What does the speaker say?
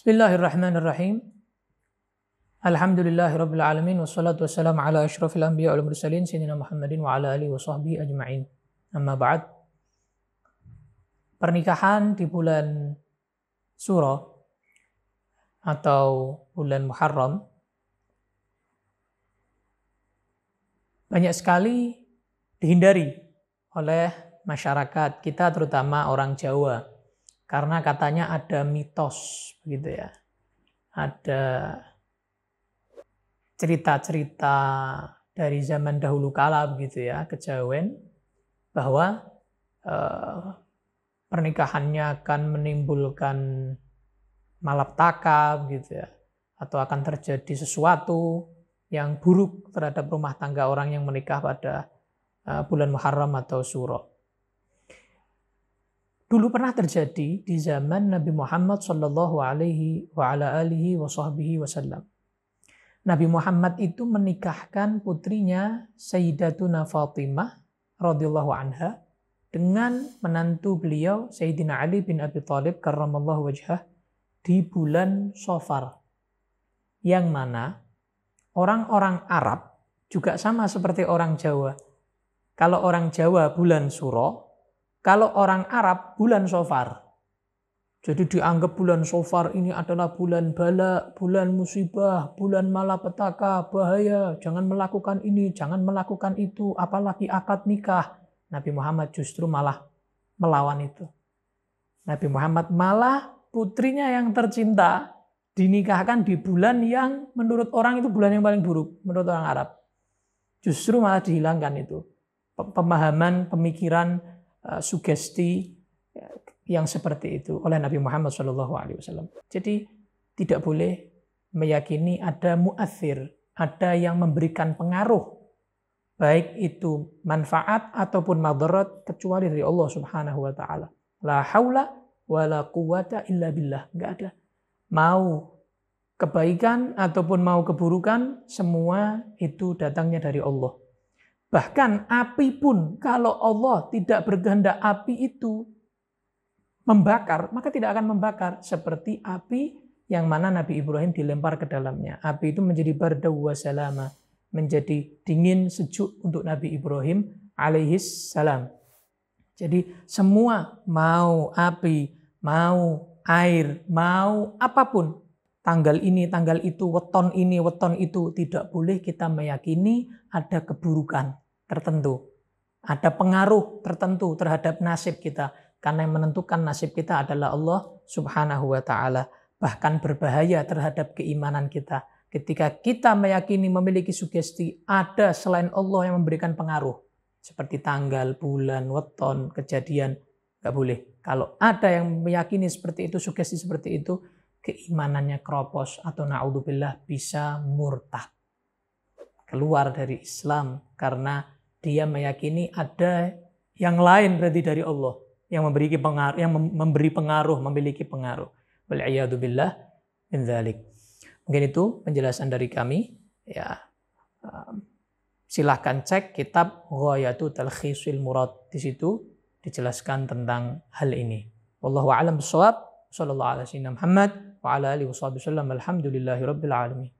Bismillahirrahmanirrahim. Alhamdulillahirabbil alamin wassalatu wassalamu ala asyrafil anbiya wal mursalin sayyidina Muhammadin wa ala alihi washabbi ajmain. Amma ba'd. Pernikahan di bulan Suro atau bulan Muharram banyak sekali dihindari oleh masyarakat kita terutama orang Jawa karena katanya ada mitos gitu ya. Ada cerita-cerita dari zaman dahulu kala begitu ya, kejawen bahwa eh, pernikahannya akan menimbulkan malapetaka begitu ya atau akan terjadi sesuatu yang buruk terhadap rumah tangga orang yang menikah pada eh, bulan Muharram atau suro dulu pernah terjadi di zaman Nabi Muhammad Shallallahu Alaihi Wasallam. Nabi Muhammad itu menikahkan putrinya Sayyidatuna Fatimah radhiyallahu anha dengan menantu beliau Sayyidina Ali bin Abi Thalib karramallahu wajhah di bulan Sofar. Yang mana orang-orang Arab juga sama seperti orang Jawa. Kalau orang Jawa bulan Suro, kalau orang Arab bulan Sofar. Jadi dianggap bulan Sofar ini adalah bulan bala, bulan musibah, bulan malapetaka, bahaya, jangan melakukan ini, jangan melakukan itu, apalagi akad nikah. Nabi Muhammad justru malah melawan itu. Nabi Muhammad malah putrinya yang tercinta dinikahkan di bulan yang menurut orang itu bulan yang paling buruk menurut orang Arab. Justru malah dihilangkan itu. Pemahaman, pemikiran Eh, sugesti ya, yang seperti itu oleh Nabi Muhammad SAW. Jadi tidak boleh meyakini ada muathir, ada yang memberikan pengaruh, baik itu manfaat ataupun madarat kecuali dari Allah Subhanahu wa taala. La haula wala quwata illa billah. Enggak ada. Mau kebaikan ataupun mau keburukan, semua itu datangnya dari Allah. Bahkan api pun kalau Allah tidak berganda api itu membakar, maka tidak akan membakar seperti api yang mana Nabi Ibrahim dilempar ke dalamnya. Api itu menjadi bardawa salama, menjadi dingin sejuk untuk Nabi Ibrahim alaihis salam. Jadi semua mau api, mau air, mau apapun tanggal ini, tanggal itu, weton ini, weton itu. Tidak boleh kita meyakini ada keburukan tertentu. Ada pengaruh tertentu terhadap nasib kita. Karena yang menentukan nasib kita adalah Allah subhanahu wa ta'ala. Bahkan berbahaya terhadap keimanan kita. Ketika kita meyakini memiliki sugesti ada selain Allah yang memberikan pengaruh. Seperti tanggal, bulan, weton, kejadian. Gak boleh. Kalau ada yang meyakini seperti itu, sugesti seperti itu, keimanannya kropos atau naudzubillah bisa murtad. Keluar dari Islam karena dia meyakini ada yang lain berarti dari Allah yang memberi pengaruh, yang memberi pengaruh, memiliki pengaruh. billah min zalik. Mungkin itu penjelasan dari kami. Ya, ehm, silahkan cek kitab Ghayatu talkhisil Murad di situ dijelaskan tentang hal ini. Wallahu a'lam bissawab. Sallallahu alaihi wasallam Muhammad وعلى آله وصحبه وسلم الحمد لله رب العالمين